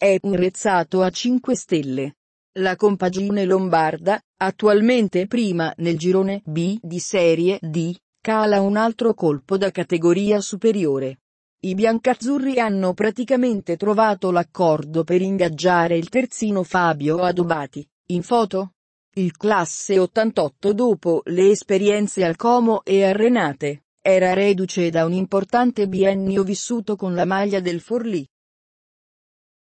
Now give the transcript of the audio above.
è un rezzato a 5 stelle. La compagine lombarda, attualmente prima nel girone B di Serie D, cala un altro colpo da categoria superiore. I biancazzurri hanno praticamente trovato l'accordo per ingaggiare il terzino Fabio Adubati, in foto. Il classe 88 dopo le esperienze al Como e a Renate, era reduce da un importante biennio vissuto con la maglia del Forlì.